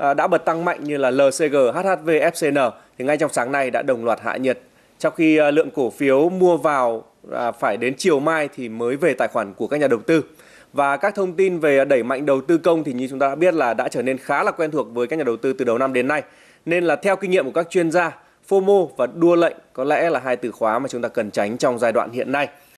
À, đã bật tăng mạnh như là LCG, HHV, FCN thì ngay trong sáng nay đã đồng loạt hạ nhiệt. Trong khi à, lượng cổ phiếu mua vào à, phải đến chiều mai thì mới về tài khoản của các nhà đầu tư. Và các thông tin về đẩy mạnh đầu tư công thì như chúng ta đã biết là đã trở nên khá là quen thuộc với các nhà đầu tư từ đầu năm đến nay. Nên là theo kinh nghiệm của các chuyên gia, FOMO và đua lệnh có lẽ là hai từ khóa mà chúng ta cần tránh trong giai đoạn hiện nay.